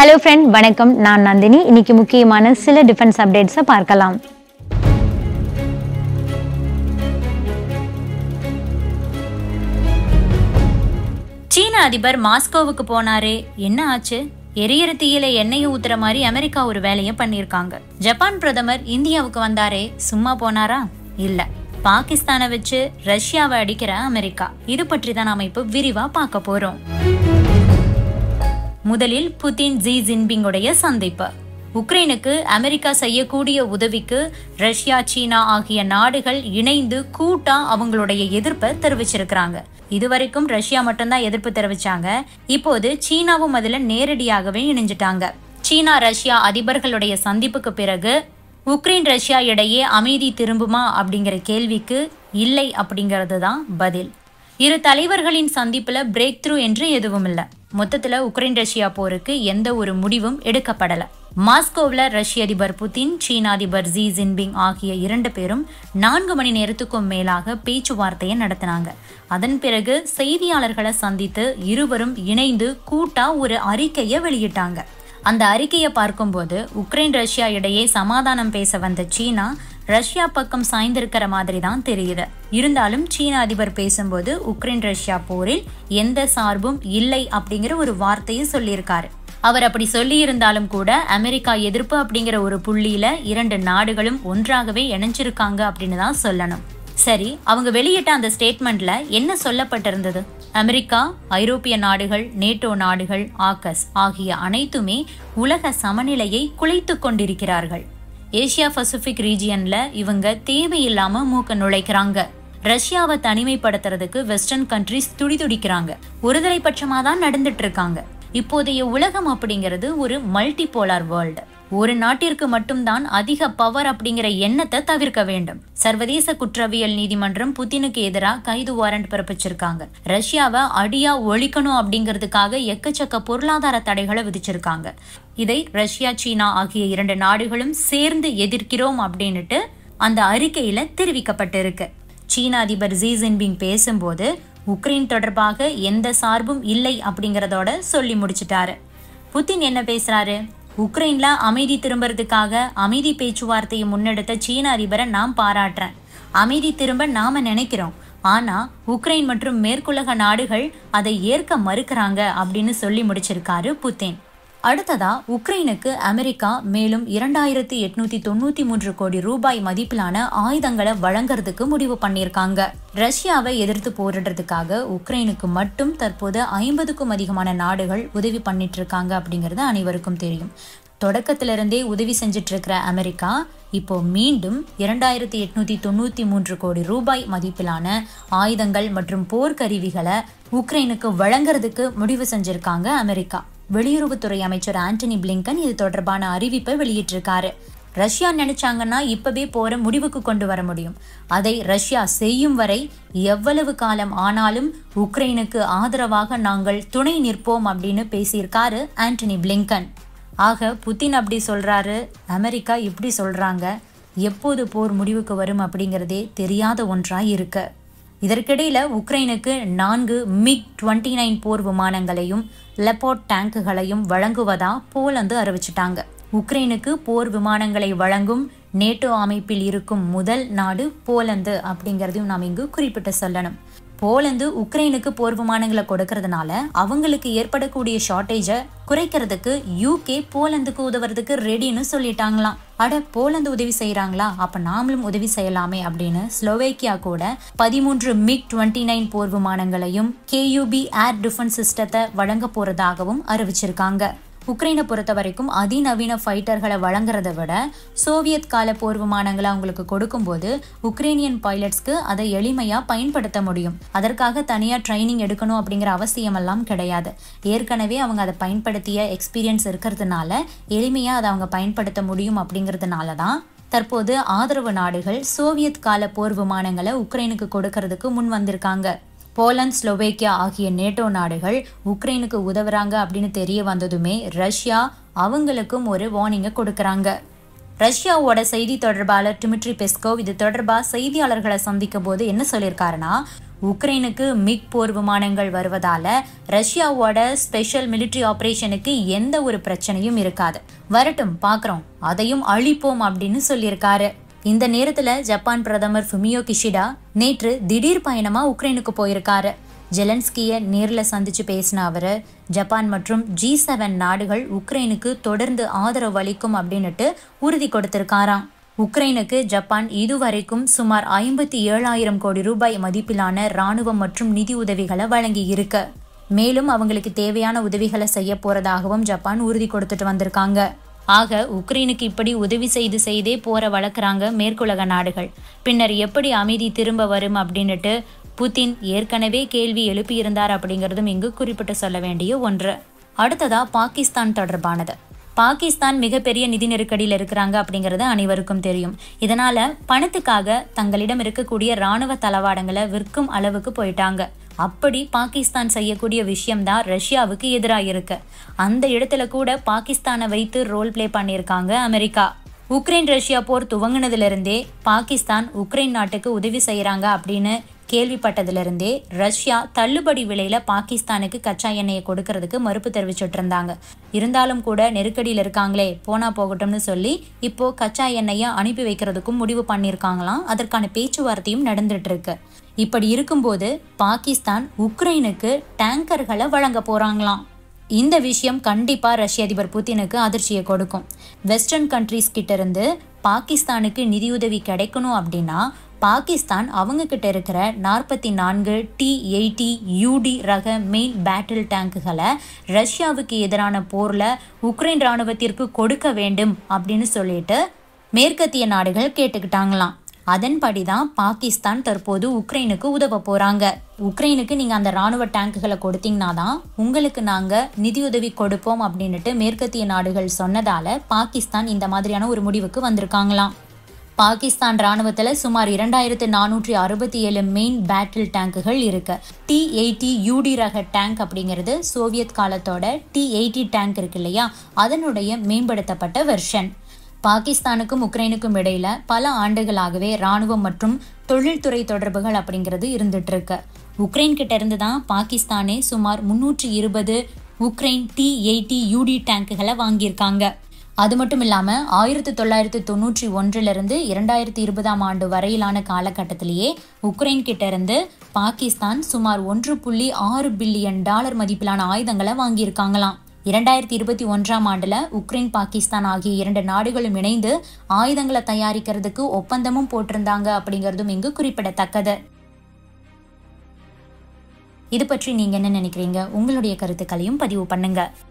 hello friend வணக்கம் நான் நந்தினி இன்னைக்கு முக்கியமான சில டிஃபென்ஸ் அப்டேட்ஸை பார்க்கலாம் சீன அதிபர் மாஸ்கோவுக்கு போனாரே என்ன ஆச்சு எரியற தீயில எண்ணெயை ஊத்துற மாதிரி அமெரிக்கா ஒரு வேலையை பண்ணிருக்காங்க ஜப்பான் பிரதமர் இந்தியாவுக்கு வந்தாரே சும்மா போனாரா இல்ல பாகிஸ்தானை வச்சு ரஷ்யாவை அடிக்கிற அமெரிக்கா இது பற்றி தான் அமைப்பு விரிவா பார்க்க போறோம் முதலில் புதின் ஜி ஜின்பிங்குடைய சந்திப்பு உக்ரைனுக்கு அமெரிக்கா செய்யக்கூடிய உதவிக்கு ரஷ்யா சீனா ஆகிய நாடுகள் இணைந்து கூட்டா அவங்களுடைய எதிர்ப்பை தெரிவிச்சிருக்கிறாங்க இதுவரைக்கும் ரஷ்யா மட்டும்தான் எதிர்ப்பு தெரிவிச்சாங்க இப்போது சீனாவும் அதில் நேரடியாகவே இணைஞ்சிட்டாங்க சீனா ரஷ்யா அதிபர்களுடைய சந்திப்புக்கு பிறகு உக்ரைன் ரஷ்யா இடையே அமைதி திரும்புமா அப்படிங்கிற கேள்விக்கு இல்லை அப்படிங்கிறது தான் பதில் இரு தலைவர்களின் சந்திப்பில் பிரேக் த்ரூ என்று எதுவும் இல்லை மொத்தத்தில் உக்ரைன் ரஷ்யா போருக்கு எந்த ஒரு முடிவும் எடுக்கப்படல மாஸ்கோவில் ரஷ்ய அதிபர் புதின் சீன அதிபர் ஜி ஜின்பிங் ஆகிய இரண்டு பேரும் நான்கு மணி நேரத்துக்கும் மேலாக பேச்சுவார்த்தையை நடத்தினாங்க அதன் பிறகு செய்தியாளர்களை சந்தித்து இருவரும் இணைந்து கூட்டா ஒரு அறிக்கையை வெளியிட்டாங்க அந்த அறிக்கையை பார்க்கும்போது உக்ரைன் ரஷ்யா இடையே சமாதானம் பேச வந்த சீனா ரஷ்யா பக்கம் சாய்ந்திருக்கிற மாதிரி தான் தெரியுது இருந்தாலும் சீன அதிபர் பேசும்போது உக்ரைன் ரஷ்யா போரில் எந்த சார்பும் இல்லை அப்படிங்கிற ஒரு வார்த்தையும் சொல்லியிருக்காரு அவர் அப்படி சொல்லியிருந்தாலும் கூட அமெரிக்கா எதிர்ப்பு அப்படிங்கிற ஒரு புள்ளியில இரண்டு நாடுகளும் ஒன்றாகவே இணைஞ்சிருக்காங்க அப்படின்னு தான் சொல்லணும் சரி அவங்க வெளியிட்ட அந்த ஸ்டேட்மெண்ட்ல என்ன சொல்லப்பட்டிருந்தது அமெரிக்கா ஐரோப்பிய நாடுகள் நேட்டோ நாடுகள் ஆக்கஸ் ஆகிய அனைத்துமே உலக சமநிலையை குலைத்து கொண்டிருக்கிறார்கள் ஏசியா பசிபிக் ரீஜியன்ல இவங்க தேவையில்லாம மூக்க நுழைக்கிறாங்க ரஷ்யாவை தனிமைப்படுத்துறதுக்கு வெஸ்டர்ன் கண்ட்ரிஸ் துடிதுடிக்கிறாங்க ஒருதலைபட்சமாக தான் நடந்துட்டு இருக்காங்க இப்போதைய உலகம் அப்படிங்கிறது ஒரு மல்டி போலார் வேர்ல்டு ஒரு நாட்டிற்கு மட்டும்தான் அதிக பவர் அப்படிங்கிற எண்ணத்தை தவிர்க்க வேண்டும் சர்வதேச குற்றவியல் நீதிமன்றம் புதினுக்கு எதிராக கைது வாரண்ட் பிறப்பிச்சிருக்காங்க ரஷ்யாவை அடியா ஒழிக்கணும் அப்படிங்கிறதுக்காக எக்கச்சக்க பொருளாதார தடைகளை விதிச்சிருக்காங்க இதை ரஷ்யா சீனா ஆகிய இரண்டு நாடுகளும் சேர்ந்து எதிர்க்கிறோம் அப்படின்னுட்டு அந்த அறிக்கையில தெரிவிக்கப்பட்டிருக்கு சீன அதிபர் ஜி ஜின்பிங் பேசும்போது உக்ரைன் தொடர்பாக எந்த சார்பும் இல்லை அப்படிங்கிறதோட சொல்லி முடிச்சிட்டாரு புத்தின் என்ன பேசுறாரு உக்ரைனில் அமைதி திரும்புறதுக்காக அமைதி பேச்சுவார்த்தையை முன்னெடுத்த சீன அதிபரை நாம் பாராட்டுறேன் அமைதி திரும்ப நாம் நினைக்கிறோம் ஆனால் உக்ரைன் மற்றும் மேற்குலக நாடுகள் அதை ஏற்க மறுக்கிறாங்க அப்படின்னு சொல்லி முடிச்சிருக்காரு புத்தேன் அடுத்ததா உக்ரைனுக்கு அமெரிக்கா மேலும் இரண்டாயிரத்தி எட்நூத்தி தொண்ணூத்தி மூன்று கோடி ரூபாய் மதிப்பிலான ஆயுதங்களை வழங்குறதுக்கு முடிவு பண்ணியிருக்காங்க ரஷ்யாவை எதிர்த்து போரிடுறதுக்காக உக்ரைனுக்கு மட்டும் தற்போது ஐம்பதுக்கும் அதிகமான நாடுகள் உதவி பண்ணிட்டு இருக்காங்க அப்படிங்கிறது அனைவருக்கும் தெரியும் தொடக்கத்திலிருந்தே உதவி செஞ்சிட்டு இருக்கிற அமெரிக்கா இப்போ மீண்டும் இரண்டாயிரத்தி எட்நூத்தி தொண்ணூத்தி மூன்று கோடி ரூபாய் மதிப்பிலான ஆயுதங்கள் மற்றும் போர்க்கருவிகளை உக்ரைனுக்கு வழங்குறதுக்கு முடிவு செஞ்சிருக்காங்க அமெரிக்கா வெளியுறவுத்துறை அமைச்சர் ஆண்டனி பிளிங்கன் இது தொடர்பான அறிவிப்பை வெளியிட்டிருக்காரு ரஷ்யா நினைச்சாங்கன்னா இப்பவே போற முடிவுக்கு கொண்டு வர முடியும் அதை ரஷ்யா செய்யும் வரை எவ்வளவு காலம் ஆனாலும் உக்ரைனுக்கு ஆதரவாக நாங்கள் துணை நிற்போம் அப்படின்னு பேசியிருக்காரு ஆண்டனி பிளிங்கன் ஆக புத்தின் அப்படி சொல்றாரு அமெரிக்கா இப்படி சொல்றாங்க எப்போது போர் முடிவுக்கு வரும் அப்படிங்கிறதே தெரியாத ஒன்றா இருக்க இதற்கிடையில் உக்ரைனுக்கு நான்கு மிக் டுவெண்ட்டி நைன் போர் விமானங்களையும் லெப்போர்ட் டேங்குகளையும் வழங்குவதா போலந்து அறிவிச்சிட்டாங்க உக்ரைனுக்கு போர் விமானங்களை வழங்கும் நேட்டோ அமைப்பில் இருக்கும் முதல் நாடு போலந்து அப்படிங்கிறதையும் நாம் இங்கு குறிப்பிட்டு சொல்லணும் போலந்து உக்ரைனுக்கு போர் விமானங்களை கொடுக்கறதுனால அவங்களுக்கு ஏற்படக்கூடிய ஷார்ட்டேஜை குறைக்கிறதுக்கு யூகே போலந்துக்கு உதவுறதுக்கு ரெடின்னு சொல்லிட்டாங்களாம் அட போலந்து உதவி செய்கிறாங்களா அப்போ நாமளும் உதவி செய்யலாமே அப்படின்னு ஸ்லோவேக்கியா கூட பதிமூன்று மிக் டுவெண்ட்டி நைன் போர் விமானங்களையும் கேயூபி ஏர் டிஃபென்ஸ் சிஸ்டத்தை வழங்க போறதாகவும் அறிவிச்சிருக்காங்க உக்ரைனை பொறுத்த வரைக்கும் அதிநவீன ஃபைட்டர்களை வழங்குறதை விட சோவியத் கால போர் விமானங்களை அவங்களுக்கு கொடுக்கும்போது உக்ரைனியன் பைலட்ஸ்க்கு அதை எளிமையாக பயன்படுத்த முடியும் அதற்காக தனியாக ட்ரைனிங் எடுக்கணும் அப்படிங்கிற அவசியமெல்லாம் கிடையாது ஏற்கனவே அவங்க அதை பயன்படுத்திய எக்ஸ்பீரியன்ஸ் இருக்கிறதுனால எளிமையாக அதை அவங்க பயன்படுத்த முடியும் அப்படிங்கிறதுனால தான் தற்போது ஆதரவு நாடுகள் சோவியத் கால போர் விமானங்களை உக்ரைனுக்கு கொடுக்கறதுக்கு முன் வந்திருக்காங்க போலந்து ஸ்லோவேக்கியா ஆகிய நேட்டோ நாடுகள் உக்ரைனுக்கு உதவுறாங்க அப்படின்னு தெரிய வந்ததுமே ரஷ்யா அவங்களுக்கும் ஒரு வார்னிங்கை கொடுக்குறாங்க ரஷ்யாவோட செய்தி தொடர்பாளர் டிமிட்ரி பெஸ்கோவ் இது தொடர்பாக செய்தியாளர்களை சந்திக்கும் போது என்ன சொல்லியிருக்காருன்னா உக்ரைனுக்கு மிக் போர் விமானங்கள் வருவதால ரஷ்யாவோட ஸ்பெஷல் மிலிட்ரி ஆப்ரேஷனுக்கு எந்த ஒரு பிரச்சனையும் இருக்காது வரட்டும் பார்க்குறோம் அதையும் அழிப்போம் அப்படின்னு சொல்லியிருக்காரு இந்த நேரத்துல ஜப்பான் பிரதமர் ஃபுமியோ கிஷிடா நேற்று திடீர் பயணமா உக்ரைனுக்கு போயிருக்காரு ஜெலன்ஸ்கியை நேரில் சந்தித்து பேசின அவர் ஜப்பான் மற்றும் ஜி செவன் நாடுகள் உக்ரைனுக்கு தொடர்ந்து ஆதரவு அளிக்கும் அப்படின்னுட்டு உறுதி கொடுத்திருக்காராம் உக்ரைனுக்கு ஜப்பான் இதுவரைக்கும் சுமார் ஐம்பத்தி ஏழாயிரம் கோடி ரூபாய் மதிப்பிலான இராணுவம் மற்றும் நிதி உதவிகளை வழங்கி இருக்கு மேலும் அவங்களுக்கு தேவையான உதவிகளை செய்ய போறதாகவும் ஜப்பான் உறுதி கொடுத்துட்டு வந்திருக்காங்க ஆக உக்ரைனுக்கு இப்படி உதவி செய்து செய்தே போற வளர்க்குறாங்க மேற்குலக நாடுகள் பின்னர் எப்படி அமைதி திரும்ப வரும் அப்படின்னுட்டு புதின் ஏற்கனவே கேள்வி எழுப்பியிருந்தார் அப்படிங்கிறதும் இங்கு குறிப்பிட்டு சொல்ல வேண்டிய ஒன்று அடுத்ததா பாகிஸ்தான் தொடர்பானது பாகிஸ்தான் மிகப்பெரிய நிதி நெருக்கடியில் இருக்கிறாங்க அப்படிங்கிறது அனைவருக்கும் தெரியும் இதனால பணத்துக்காக தங்களிடம் இருக்கக்கூடிய இராணுவ தளவாடங்களை விற்கும் அளவுக்கு போயிட்டாங்க அப்படி பாகிஸ்தான் செய்யக்கூடிய விஷயம்தான் ரஷ்யாவுக்கு எதிராக இருக்கு அந்த இடத்துல கூட பாகிஸ்தானை வைத்து ரோல் பிளே பண்ணியிருக்காங்க அமெரிக்கா உக்ரைன் ரஷ்யா போர் துவங்கினதுலேருந்தே பாகிஸ்தான் உக்ரைன் நாட்டுக்கு உதவி செய்கிறாங்க அப்படின்னு கேள்விப்பட்டதுலேருந்தே ரஷ்யா தள்ளுபடி விலையில் பாகிஸ்தானுக்கு கச்சா எண்ணெயை கொடுக்கறதுக்கு மறுப்பு தெரிவிச்சுட்டு இருந்தாங்க இருந்தாலும் கூட நெருக்கடியில் இருக்காங்களே போனா போகட்டும்னு சொல்லி இப்போ கச்சா எண்ணெயை அனுப்பி வைக்கிறதுக்கும் முடிவு பண்ணியிருக்காங்களாம் அதற்கான பேச்சுவார்த்தையும் நடந்துட்டு இருக்கு இப்படி இருக்கும்போது பாகிஸ்தான் உக்ரைனுக்கு டேங்கர்களை வழங்க போறாங்களாம் இந்த விஷயம் கண்டிப்பாக ரஷ்ய அதிபர் புதினுக்கு அதிர்ச்சியை கொடுக்கும் வெஸ்டர்ன் கண்ட்ரீஸ் கிட்ட இருந்து பாகிஸ்தானுக்கு நிதியுதவி கிடைக்கணும் அப்படின்னா பாகிஸ்தான் அவங்கக்கிட்ட இருக்கிற நாற்பத்தி நான்கு டி எயிட்டி யூடி ரக மெயின் பேட்டில் டேங்குகளை ரஷ்யாவுக்கு எதிரான போரில் உக்ரைன் இராணுவத்திற்கு கொடுக்க வேண்டும் அப்படின்னு சொல்லிட்டு மேற்கத்திய நாடுகள் கேட்டுக்கிட்டாங்களாம் அதன்படி தான் பாகிஸ்தான் தற்போது உக்ரைனுக்கு உதவ போகிறாங்க உக்ரைனுக்கு நீங்கள் அந்த இராணுவ டேங்குகளை கொடுத்தீங்கன்னா தான் உங்களுக்கு நாங்கள் நிதியுதவி கொடுப்போம் அப்படின்ட்டு மேற்கத்திய நாடுகள் சொன்னதால் பாகிஸ்தான் இந்த மாதிரியான ஒரு முடிவுக்கு வந்திருக்காங்களாம் பாகிஸ்தான் ராணுவத்தில் சுமார் இரண்டாயிரத்து நானூற்றி அறுபத்தி ஏழு மெயின் பேட்டில் டேங்குகள் இருக்கு டி எயிட்டி யூடி ரக டேங்க் அப்படிங்கிறது சோவியத் காலத்தோட டி எயிட்டி டேங்க் இருக்கு இல்லையா அதனுடைய மேம்படுத்தப்பட்ட வெர்ஷன் பாகிஸ்தானுக்கும் உக்ரைனுக்கும் இடையில பல ஆண்டுகளாகவே ராணுவம் மற்றும் தொழில்துறை தொடர்புகள் அப்படிங்கிறது இருந்துட்டு இருக்கு உக்ரைன் கிட்ட இருந்து தான் பாகிஸ்தானே சுமார் முன்னூற்றி இருபது உக்ரைன் டி எயிட்டி யூடி டேங்குகளை வாங்கியிருக்காங்க அது மட்டும் இல்லாமல் ஆயிரத்தி தொள்ளாயிரத்தி தொண்ணூற்றி ஒன்றிலிருந்து இரண்டாயிரத்தி இருபதாம் ஆண்டு வரையிலான காலகட்டத்திலேயே உக்ரைன் கிட்ட இருந்து பாகிஸ்தான் சுமார் ஒன்று புள்ளி ஆறு பில்லியன் டாலர் மதிப்பிலான ஆயுதங்களை வாங்கியிருக்காங்களாம் இரண்டாயிரத்தி இருபத்தி ஒன்றாம் ஆண்டில் உக்ரைன் பாகிஸ்தான் ஆகிய இரண்டு நாடுகளும் இணைந்து ஆயுதங்களை தயாரிக்கிறதுக்கு ஒப்பந்தமும் போட்டிருந்தாங்க அப்படிங்கிறதும் இங்கு குறிப்பிடத்தக்கது இது பற்றி நீங்கள் என்ன நினைக்கிறீங்க உங்களுடைய கருத்துக்களையும் பதிவு பண்ணுங்கள்